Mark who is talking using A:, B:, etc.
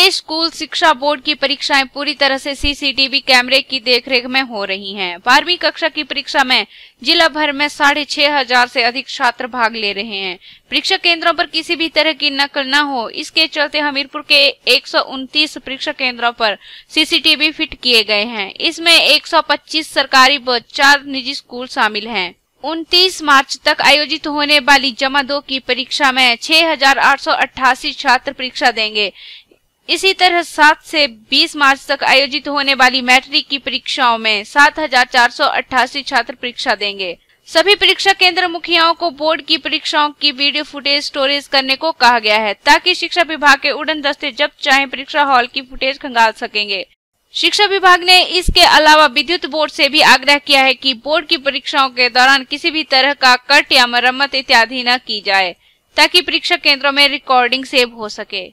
A: प्रदेश school शिक्षा board की परीक्षाएं पूरी तरह से सीसीटीवी कैमरे की देखरेख में हो रही हैं। बारहवीं कक्षा की परीक्षा में जिला भर में साढ़े छह हजार से अधिक छात्र भाग ले रहे हैं परीक्षा केंद्रों पर किसी भी तरह की नकल न हो इसके चलते हमीरपुर के एक परीक्षा केंद्रों पर सीसीटीवी फिट किए गए हैं इसमें 125 सरकारी व चार निजी स्कूल शामिल हैं 29 मार्च तक आयोजित होने वाली जमा दो की परीक्षा में छह छात्र परीक्षा देंगे इसी तरह 7 से 20 मार्च तक आयोजित होने वाली मैट्रिक की परीक्षाओं में अट्ठासी छात्र परीक्षा देंगे सभी परीक्षा केंद्र मुखियाओं को बोर्ड की परीक्षाओं की वीडियो फुटेज स्टोरेज करने को कहा गया है ताकि शिक्षा विभाग के उड़न दस्ते जब चाहे परीक्षा हॉल की फुटेज खंगाल सकेंगे शिक्षा विभाग ने इसके अलावा विद्युत बोर्ड से भी आग्रह किया है कि बोर्ड की परीक्षाओं के दौरान किसी भी तरह का कट या मरम्मत इत्यादि न की जाए ताकि परीक्षा केंद्रों में रिकॉर्डिंग सेव हो सके